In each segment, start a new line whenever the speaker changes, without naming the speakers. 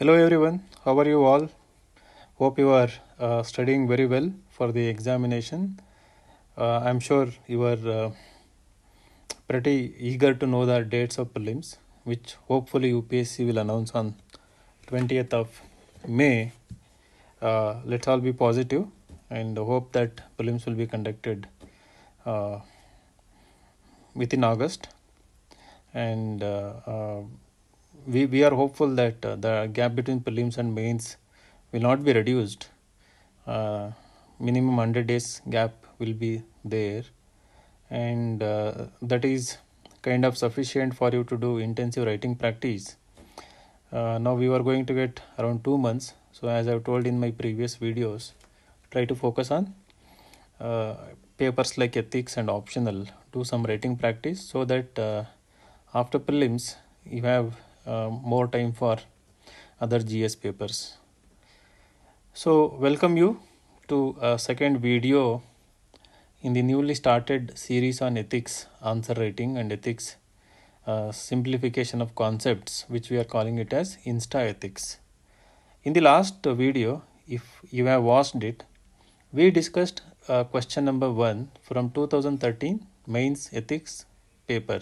Hello everyone, how are you all? Hope you are uh, studying very well for the examination. Uh, I'm sure you are uh, pretty eager to know the dates of prelims, which hopefully UPSC will announce on 20th of May. Uh, let's all be positive and hope that prelims will be conducted uh, within August and uh, we, we are hopeful that uh, the gap between prelims and mains will not be reduced. Uh, minimum 100 days gap will be there and uh, that is kind of sufficient for you to do intensive writing practice uh, now we are going to get around 2 months so as i've told in my previous videos try to focus on uh, papers like ethics and optional do some writing practice so that uh, after prelims you have um, more time for other GS papers. So welcome you to a second video in the newly started series on ethics answer writing, and ethics uh, simplification of concepts which we are calling it as insta ethics in the last video if you have watched it we discussed uh, question number 1 from 2013 mains ethics paper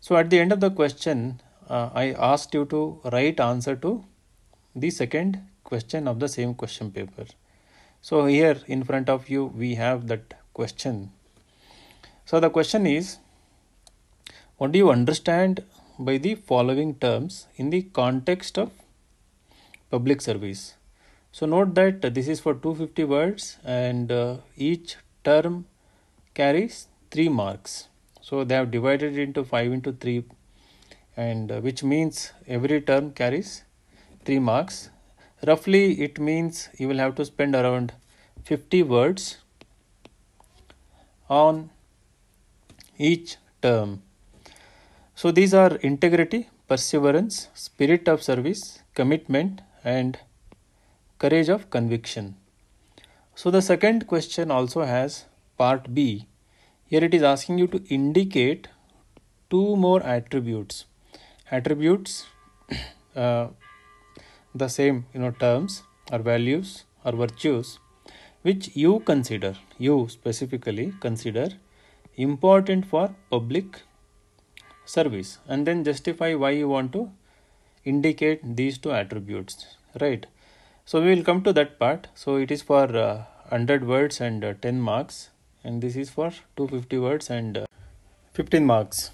so at the end of the question uh, I asked you to write answer to the second question of the same question paper. So here in front of you we have that question. So the question is what do you understand by the following terms in the context of public service? So note that this is for 250 words and uh, each term carries 3 marks. So they have divided into 5 into 3 and uh, which means every term carries 3 marks roughly it means you will have to spend around 50 words on each term so these are integrity perseverance spirit of service commitment and courage of conviction so the second question also has part b here it is asking you to indicate two more attributes attributes uh, the same you know terms or values or virtues which you consider you specifically consider important for public service and then justify why you want to indicate these two attributes right so we will come to that part so it is for uh, 100 words and uh, 10 marks and this is for 250 words and uh, 15 marks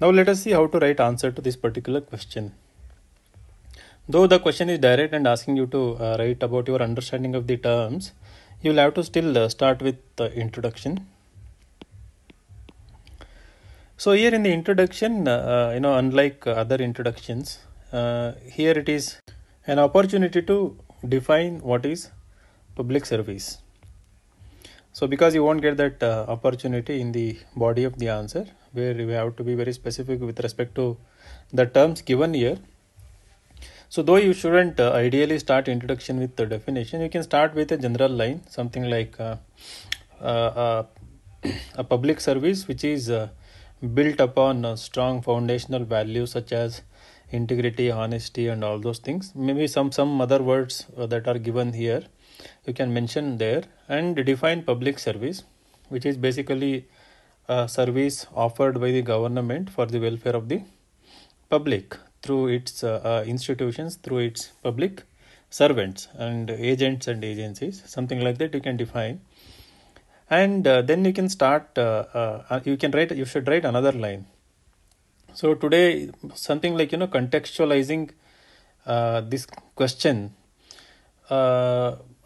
now let us see how to write answer to this particular question. Though the question is direct and asking you to uh, write about your understanding of the terms, you will have to still uh, start with the introduction. So here in the introduction, uh, uh you know, unlike other introductions, uh, here it is an opportunity to define what is public service. So because you won't get that uh, opportunity in the body of the answer, where we have to be very specific with respect to the terms given here so though you shouldn't uh, ideally start introduction with the definition you can start with a general line something like uh, uh, uh a public service which is uh, built upon uh, strong foundational values such as integrity honesty and all those things maybe some some other words that are given here you can mention there and define public service which is basically uh, service offered by the government for the welfare of the public through its uh, uh, institutions, through its public servants and agents and agencies, something like that you can define. And uh, then you can start, uh, you can write, you should write another line. So today, something like, you know, contextualizing this question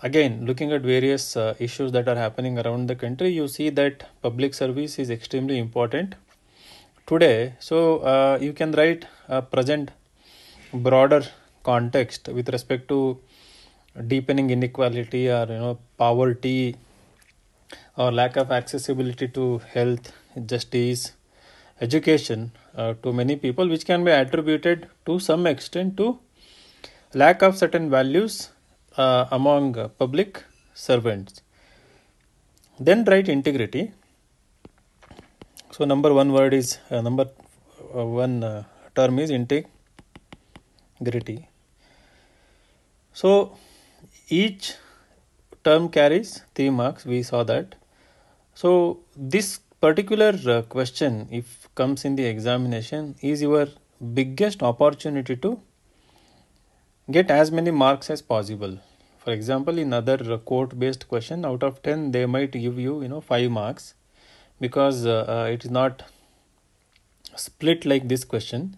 again looking at various uh, issues that are happening around the country you see that public service is extremely important today so uh, you can write a present broader context with respect to deepening inequality or you know poverty or lack of accessibility to health justice education uh, to many people which can be attributed to some extent to lack of certain values uh, among uh, public servants. Then write integrity. So number one word is uh, number uh, one uh, term is integrity. So each term carries three marks. We saw that. So this particular question, if comes in the examination, is your biggest opportunity to get as many marks as possible for example in other uh, quote based question out of 10 they might give you you know 5 marks because uh, uh it is not split like this question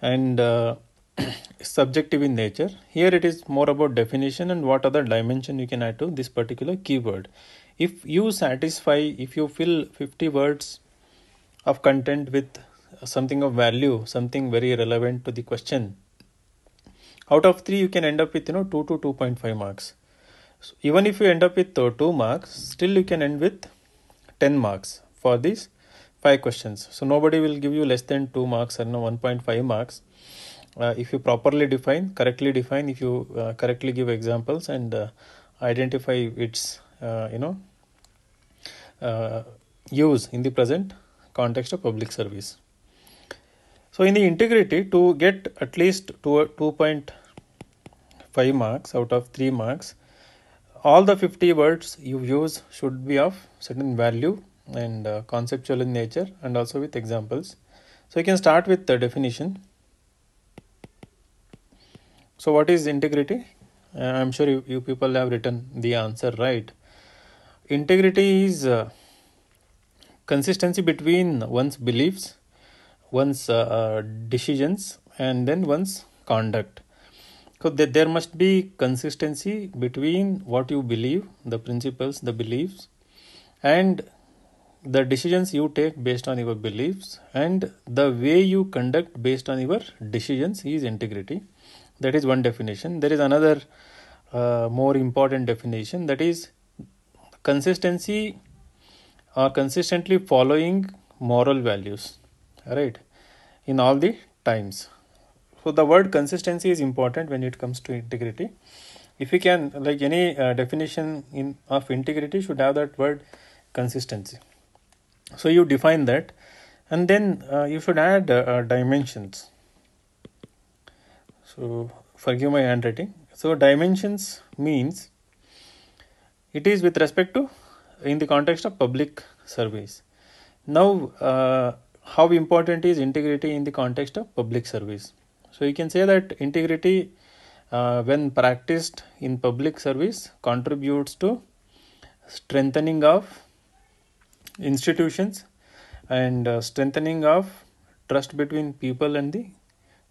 and uh, subjective in nature here it is more about definition and what other dimension you can add to this particular keyword if you satisfy if you fill 50 words of content with something of value something very relevant to the question out of 3 you can end up with you know 2 to 2.5 marks so even if you end up with uh, 2 marks still you can end with 10 marks for these 5 questions so nobody will give you less than 2 marks or no 1.5 marks uh, if you properly define correctly define if you uh, correctly give examples and uh, identify its uh, you know use in the present context of public service so, in the integrity, to get at least 2.5 marks out of 3 marks, all the 50 words you use should be of certain value and uh, conceptual in nature and also with examples. So, you can start with the definition. So, what is integrity? Uh, I am sure you, you, people have written the answer right. Integrity is uh, consistency between one's beliefs one's uh, uh, decisions and then one's conduct so that there must be consistency between what you believe the principles the beliefs and the decisions you take based on your beliefs and the way you conduct based on your decisions is integrity that is one definition there is another uh, more important definition that is consistency or consistently following moral values right in all the times so the word consistency is important when it comes to integrity if you can like any uh, definition in of integrity should have that word consistency so you define that and then uh, you should add uh, uh dimensions so forgive my handwriting so dimensions means it is with respect to in the context of public service now uh, how important is integrity in the context of public service so you can say that integrity uh, when practiced in public service contributes to strengthening of institutions and uh, strengthening of trust between people and the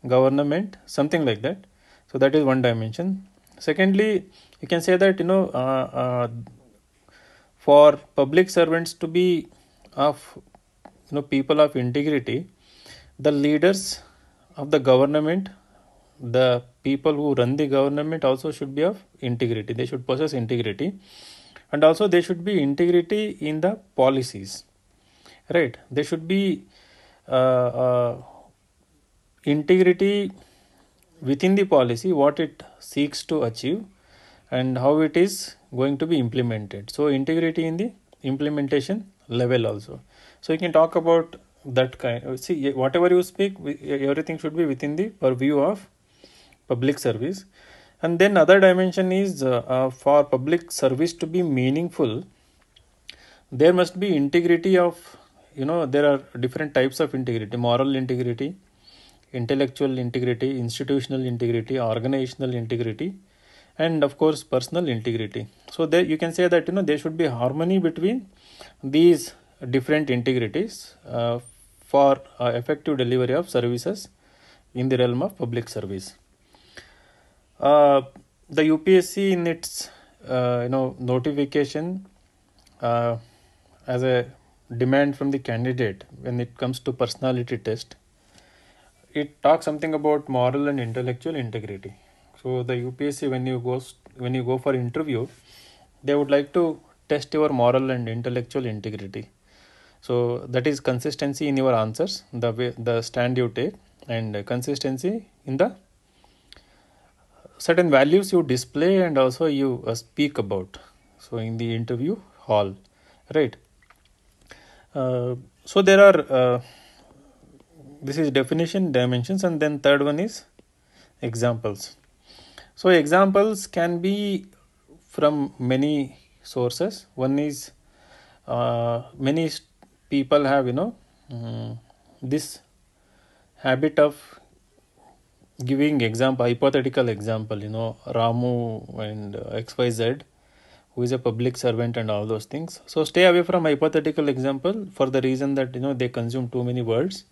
government something like that so that is one dimension secondly you can say that you know uh, uh for public servants to be of you know people of integrity the leaders of the government the people who run the government also should be of integrity they should possess integrity and also they should be integrity in the policies right they should be uh, uh, integrity within the policy what it seeks to achieve and how it is going to be implemented so integrity in the implementation level also so you can talk about that kind see whatever you speak everything should be within the purview of public service and then other dimension is uh, uh, for public service to be meaningful there must be integrity of you know there are different types of integrity moral integrity intellectual integrity institutional integrity organizational integrity and of course personal integrity so there you can say that you know there should be harmony between these different integrities uh, for uh, effective delivery of services in the realm of public service. Uh, the UPSC in its uh, you know notification uh, as a demand from the candidate when it comes to personality test, it talks something about moral and intellectual integrity. So the UPSC when you goes when you go for interview, they would like to test your moral and intellectual integrity so that is consistency in your answers the way the stand you take and consistency in the certain values you display and also you uh, speak about so in the interview hall right uh, so there are uh, this is definition dimensions and then third one is examples so examples can be from many sources one is uh, many people have you know um, this habit of giving example hypothetical example you know ramu and xyz who is a public servant and all those things so stay away from hypothetical example for the reason that you know they consume too many words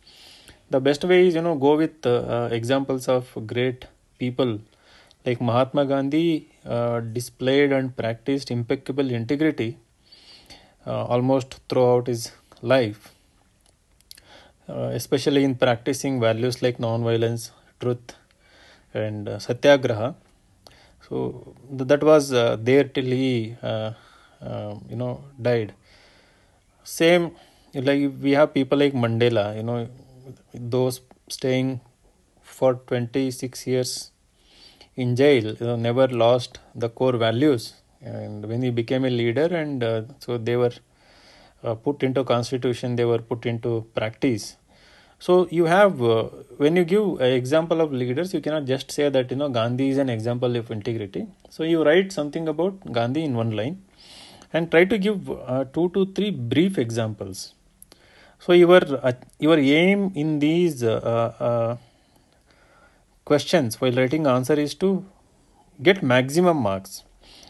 the best way is you know go with uh, uh, examples of great people like mahatma gandhi uh, displayed and practiced impeccable integrity uh, almost throughout his life, uh, especially in practicing values like non-violence, truth, and uh, satyagraha. So th- that was uh, there till he, uh, um, you know, died. Same like we have people like Mandela, you know, those staying for 26 years in jail, you know, never lost the core values. And when he became a leader, and uh, so they were uh, put into constitution they were put into practice so you have uh, when you give an example of leaders you cannot just say that you know gandhi is an example of integrity so you write something about gandhi in one line and try to give uh, two to three brief examples so your uh, your aim in these uh, uh, questions while writing answer is to get maximum marks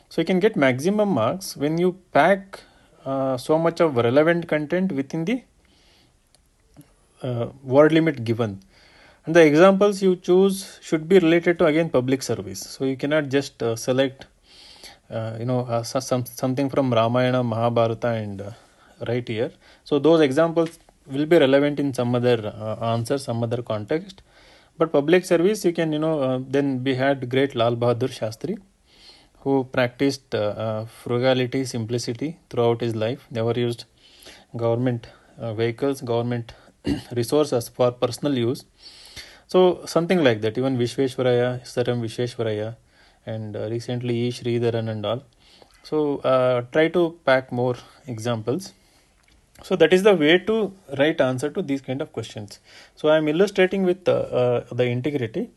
so you can get maximum marks when you pack uh, so much of relevant content within the uh, word limit given and the examples you choose should be related to again public service so you cannot just uh, select uh, you know uh, some, something from ramayana mahabharata and right here so those examples will be relevant in some other answer some other context but public service you can you know then we had great lal bahadur shastri who practiced uh, uh, frugality, simplicity throughout his life, never used government uh, vehicles, government resources for personal use. So, something like that, even Vishveshwaraya, Saram Vishveshwaraya, and uh, recently E. Sridharan and all. So, uh, try to pack more examples. So, that is the way to write answer to these kind of questions. So, I am illustrating with uh, the integrity.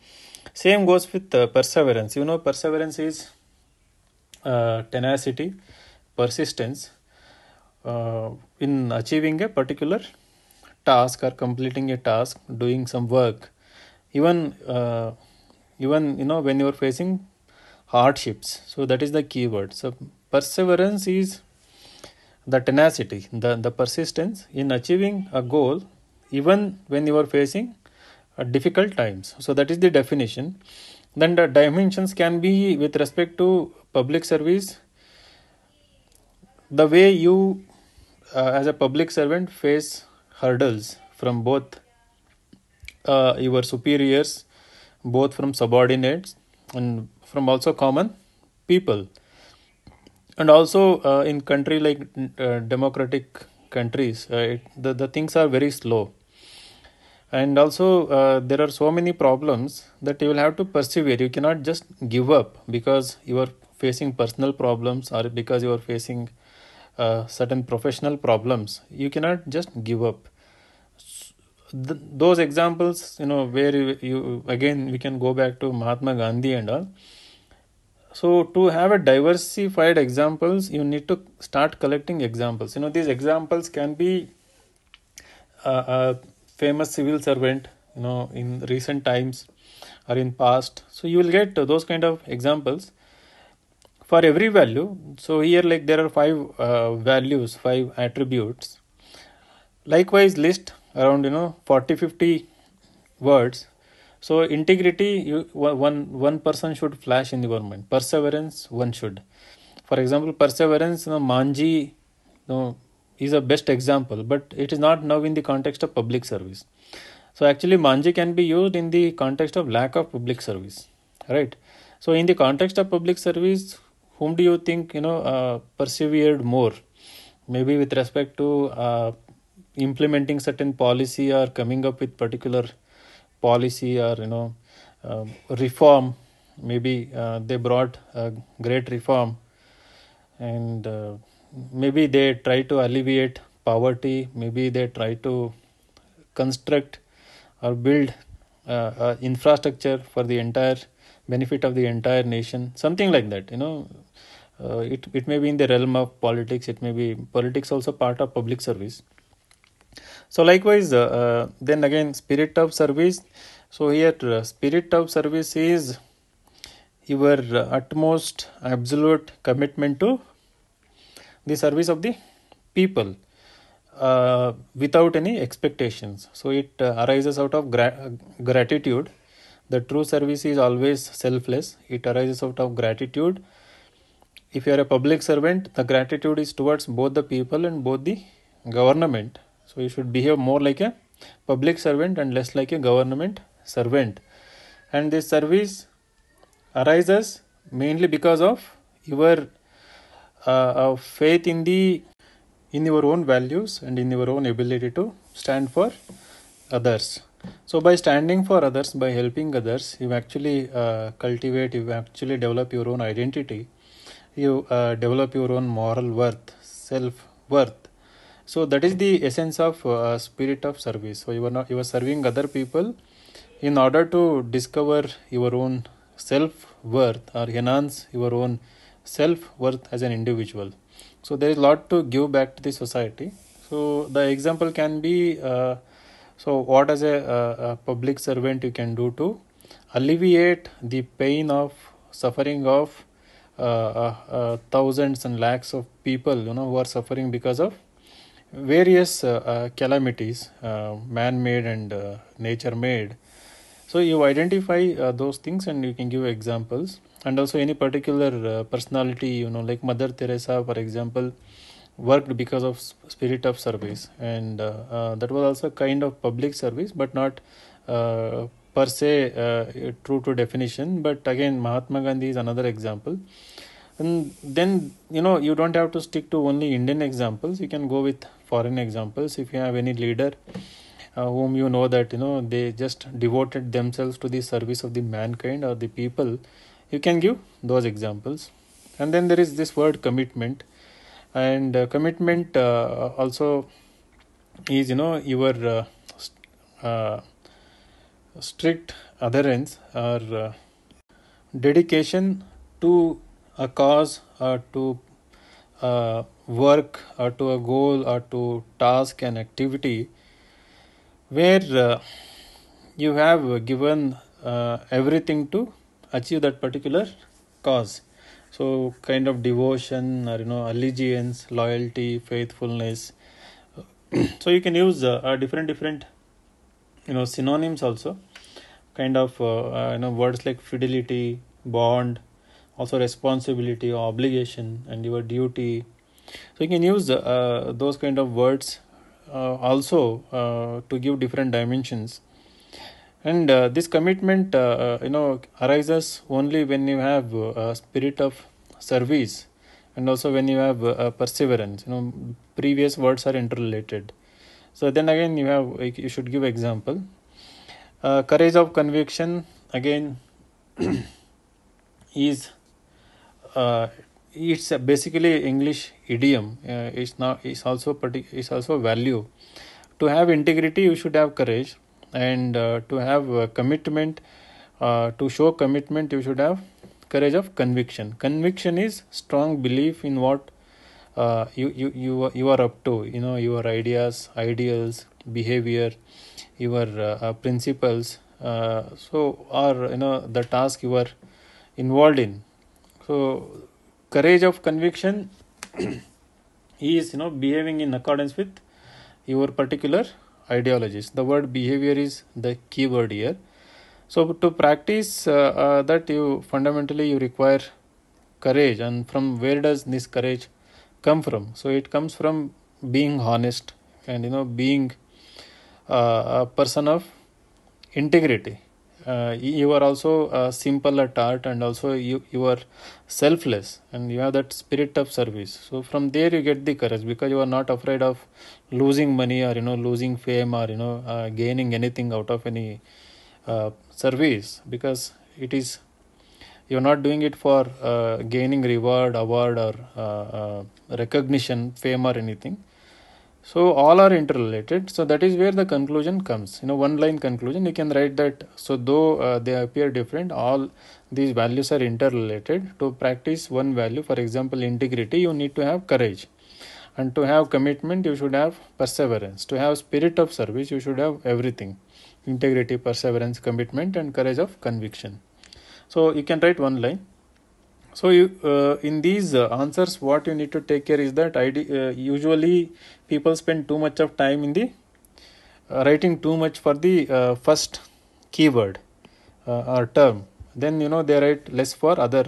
Same goes with perseverance. You know, perseverance is uh, tenacity, persistence uh, in achieving a particular task or completing a task, doing some work. Even uh, even you know when you are facing hardships. So that is the key word. So perseverance is the tenacity, the the persistence in achieving a goal, even when you are facing uh, difficult times. So that is the definition then the dimensions can be with respect to public service the way you uh, as a public servant face hurdles from both uh, your superiors both from subordinates and from also common people and also uh, in country like uh, democratic countries uh, it, the, the things are very slow and also uh, there are so many problems that you will have to persevere you cannot just give up because your facing personal problems or because you are facing uh, certain professional problems you cannot just give up those examples you know where you, you again we can go back to mahatma gandhi and all so to have a diversified examples you need to start collecting examples you know these examples can be a, uh, a famous civil servant you know in recent times or in past so you will get those kind of examples for every value so here like there are five uh, values five attributes likewise list around you know 40 50 words so integrity you one one person should flash in the government perseverance one should for example perseverance you know, manji you know, is a best example but it is not now in the context of public service so actually manji can be used in the context of lack of public service right so in the context of public service whom do you think you know uh, persevered more maybe with respect to uh, implementing certain policy or coming up with particular policy or you know uh, reform maybe uh, they brought a great reform and uh, maybe they try to alleviate poverty maybe they try to construct or build uh, uh, infrastructure for the entire benefit of the entire nation something like that you know uh, it it may be in the realm of politics it may be politics also part of public service so likewise uh, uh then again spirit of service so here uh, spirit of service is your utmost absolute commitment to the service of the people uh, without any expectations so it uh, arises out of gra- gratitude the true service is always selfless it arises out of gratitude if you are a public servant the gratitude is towards both the people and both the government so you should behave more like a public servant and less like a government servant and this service arises mainly because of your uh, faith in the in your own values and in your own ability to stand for others so by standing for others by helping others you actually uh, cultivate you actually develop your own identity you uh, develop your own moral worth self worth so that is the essence of uh, spirit of service so you are not you are serving other people in order to discover your own self worth or enhance your own self worth as an individual so there is a lot to give back to the society so the example can be uh, so what as a, uh, a, public servant you can do to alleviate the pain of suffering of uh, uh, uh thousands and lakhs of people you know who are suffering because of various uh, calamities man made and nature made so you identify those things and you can give examples and also any particular uh, personality you know like mother teresa for example worked because of spirit of service and uh, uh, that was also kind of public service but not per se uh, true to definition but again mahatma gandhi is another example and then you know you don't have to stick to only indian examples you can go with foreign examples if you have any leader uh, whom you know that you know they just devoted themselves to the service of the mankind or the people you can give those examples and then there is this word commitment and uh, commitment uh, also is you know your uh, uh strict adherence or uh, dedication to a cause or to uh, work or to a goal or to task and activity where you have given everything to achieve that particular cause so kind of devotion or you know allegiance loyalty faithfulness so you can use uh, uh, different different you know synonyms also kind of uh, uh you know words like fidelity bond also responsibility or obligation and your duty so you can use uh, those kind of words uh, also uh, to give different dimensions and uh, this commitment uh, uh, you know arises only when you have uh, a spirit of service and also when you have uh, a perseverance you know previous words are interrelated so then again you have you should give example courage of conviction again is it's basically english idiom it's now it's also partic- it's also value to have integrity you should have courage and uh, to have commitment uh, to show commitment you should have courage of conviction conviction is strong belief in what uh, you, you you you are up to you know your ideas ideals behavior your uh, uh principles uh, so are you know the task you are involved in so courage of conviction is you know behaving in accordance with your particular ideologies. The word behavior is the key word here. So to practice uh, uh, that, you fundamentally you require courage, and from where does this courage come from? So it comes from being honest and you know being uh, a person of integrity uh, you are also uh, simple at heart and also you, you are selfless and you have that spirit of service so from there you get the courage because you are not afraid of losing money or you know losing fame or you know uh, gaining anything out of any uh, service because it is you are not doing it for uh, gaining reward award or recognition fame or anything so all are interrelated so that is where the conclusion comes you know one line conclusion you can write that so though uh, they appear different all these values are interrelated to practice one value for example integrity you need to have courage and to have commitment you should have perseverance to have spirit of service you should have everything integrity perseverance commitment and courage of conviction so you can write one line so you, uh, in these uh, answers what you need to take care is that ID, uh, usually people spend too much of time in the uh, writing too much for the uh, first keyword uh, or term then you know they write less for other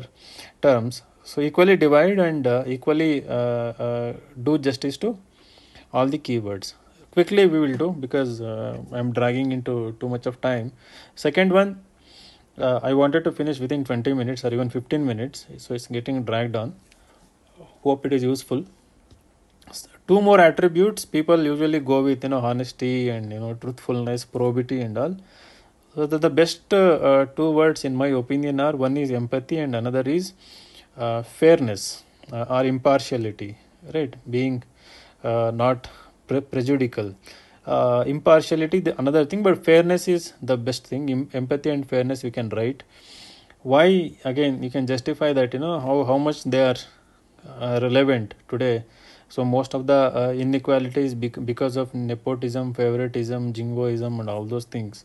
terms so equally divide and equally do justice to all the keywords quickly we will do because i'm dragging into too much of time second one uh, I wanted to finish within 20 minutes or even 15 minutes, so it's getting dragged on. Hope it is useful. two more attributes people usually go with you know honesty and you know truthfulness, probity, and all. So the, the best uh, uh two words in my opinion are one is empathy and another is uh, fairness uh, or impartiality, right? Being not pre- prejudicial uh, impartiality the, another thing but fairness is the best thing em- empathy and fairness we can write why again you can justify that you know how, how much they are uh, relevant today so most of the uh, inequalities bec- because of nepotism favoritism jingoism and all those things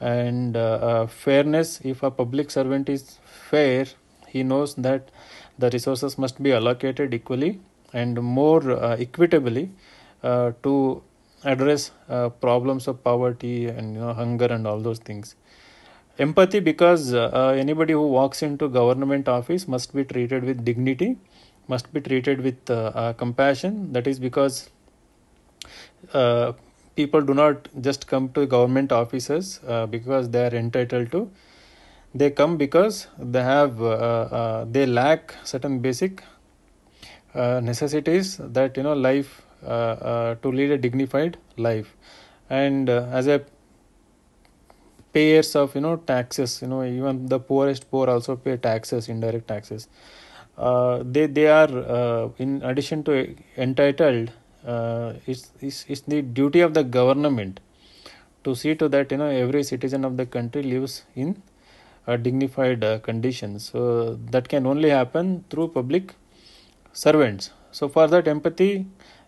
and uh, uh fairness if a public servant is fair he knows that the resources must be allocated equally and more uh, equitably uh, to address uh, problems of poverty and you know hunger and all those things empathy because uh, uh, anybody who walks into government office must be treated with dignity must be treated with uh, uh compassion that is because uh, people do not just come to government offices because they are entitled to they come because they have they lack certain basic necessities that you know life uh, uh, to lead a dignified life and uh, as a payers of you know taxes you know even the poorest poor also pay taxes indirect taxes uh, they they are uh, in addition to entitled uh, it's, it's it's the duty of the government to see to that you know every citizen of the country lives in a dignified uh, condition so that can only happen through public servants so for that empathy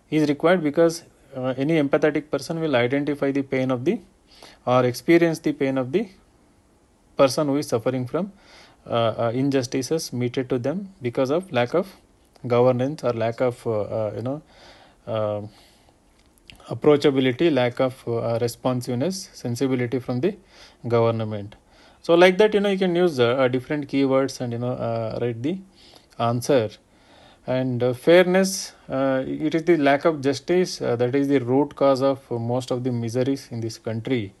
is required because uh, any empathetic person will identify the pain of the or experience the pain of the person who is suffering from uh, uh, injustices meted to them because of lack of governance or lack of uh, uh, you know uh, approachability lack of responsiveness sensibility from the government so like that you know you can use different keywords and you know write the answer and uh, fairness uh, it is the lack of justice uh, that is the root cause of most of the miseries in this country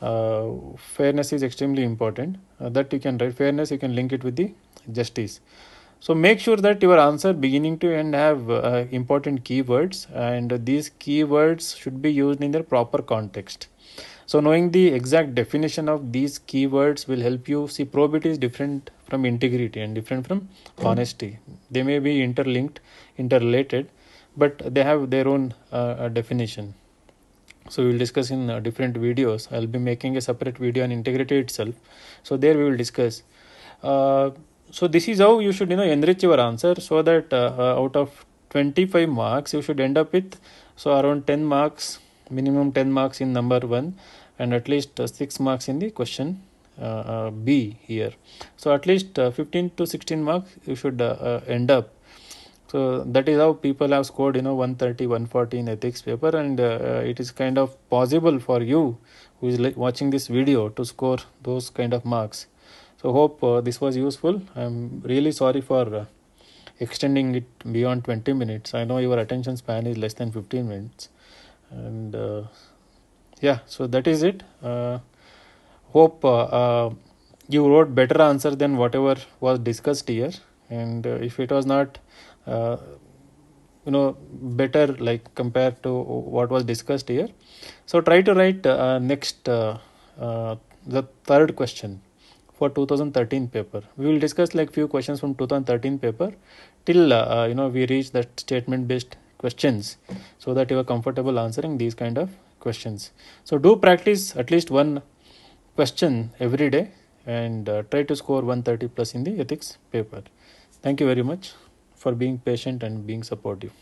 uh, fairness is extremely important uh, that you can write fairness you can link it with the justice so make sure that your answer beginning to end have uh, important keywords and these keywords should be used in their proper context so knowing the exact definition of these keywords will help you see probity is different from integrity and different from honesty. They may be interlinked, interrelated, but they have their own uh, uh, definition. So we will discuss in uh, different videos. I'll be making a separate video on integrity itself. So there we will discuss. Uh, so this is how you should you know enrich your answer so that uh, uh, out of 25 marks you should end up with so around 10 marks minimum 10 marks in number 1 and at least uh, 6 marks in the question uh, uh, B here. So at least 15 to 16 marks you should end up so that is how people have scored you know 130 140 in ethics paper and uh, it is kind of possible for you who is watching this video to score those kind of marks so hope uh, this was useful i'm really sorry for uh, extending it beyond 20 minutes i know your attention span is less than 15 minutes and yeah so that is it uh, hope uh, uh, you wrote better answer than whatever was discussed here and uh, if it was not you know better like compared to what was discussed here so try to write next the third question for 2013 paper we will discuss like few questions from 2013 paper till uh, you know we reach that statement based questions so that you are comfortable answering these kind of questions. So, do practice at least one question every day and uh, try to score 130 plus in the ethics paper. Thank you very much for being patient and being supportive.